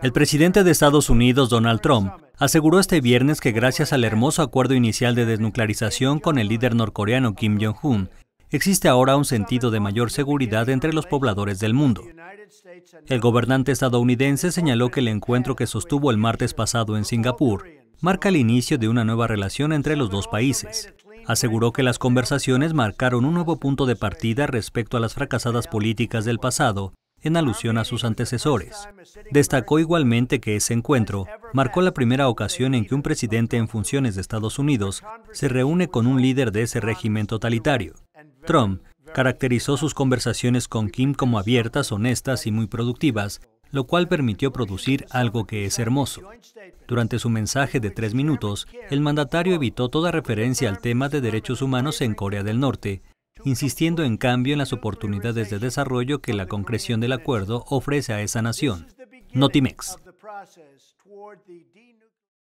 El presidente de Estados Unidos, Donald Trump, aseguró este viernes que gracias al hermoso acuerdo inicial de desnuclearización con el líder norcoreano Kim Jong-un, existe ahora un sentido de mayor seguridad entre los pobladores del mundo. El gobernante estadounidense señaló que el encuentro que sostuvo el martes pasado en Singapur marca el inicio de una nueva relación entre los dos países. Aseguró que las conversaciones marcaron un nuevo punto de partida respecto a las fracasadas políticas del pasado en alusión a sus antecesores. Destacó igualmente que ese encuentro marcó la primera ocasión en que un presidente en funciones de Estados Unidos se reúne con un líder de ese régimen totalitario. Trump caracterizó sus conversaciones con Kim como abiertas, honestas y muy productivas, lo cual permitió producir algo que es hermoso. Durante su mensaje de tres minutos, el mandatario evitó toda referencia al tema de derechos humanos en Corea del Norte, insistiendo en cambio en las oportunidades de desarrollo que la concreción del acuerdo ofrece a esa nación. Notimex.